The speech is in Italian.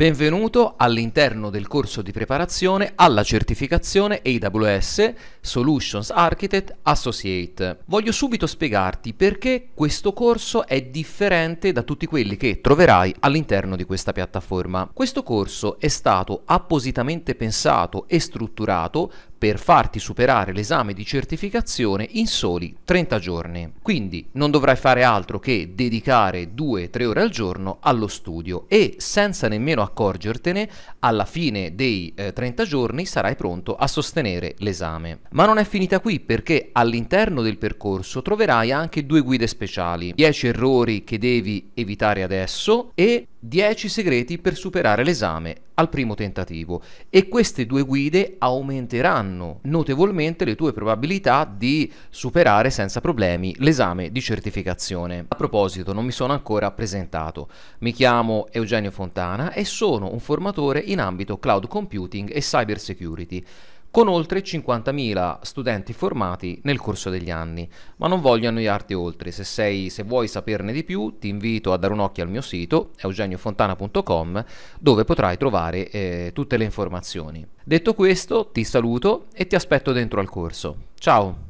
Benvenuto all'interno del corso di preparazione alla certificazione AWS Solutions Architect Associate. Voglio subito spiegarti perché questo corso è differente da tutti quelli che troverai all'interno di questa piattaforma. Questo corso è stato appositamente pensato e strutturato per farti superare l'esame di certificazione in soli 30 giorni. Quindi non dovrai fare altro che dedicare 2-3 ore al giorno allo studio e senza nemmeno accorgertene alla fine dei eh, 30 giorni sarai pronto a sostenere l'esame. Ma non è finita qui perché all'interno del percorso troverai anche due guide speciali, 10 errori che devi evitare adesso e 10 segreti per superare l'esame al primo tentativo e queste due guide aumenteranno notevolmente le tue probabilità di superare senza problemi l'esame di certificazione. A proposito, non mi sono ancora presentato. Mi chiamo Eugenio Fontana e sono un formatore in ambito cloud computing e cyber security con oltre 50.000 studenti formati nel corso degli anni. Ma non voglio annoiarti oltre, se, sei, se vuoi saperne di più ti invito a dare un occhio al mio sito eugeniofontana.com dove potrai trovare eh, tutte le informazioni. Detto questo ti saluto e ti aspetto dentro al corso. Ciao!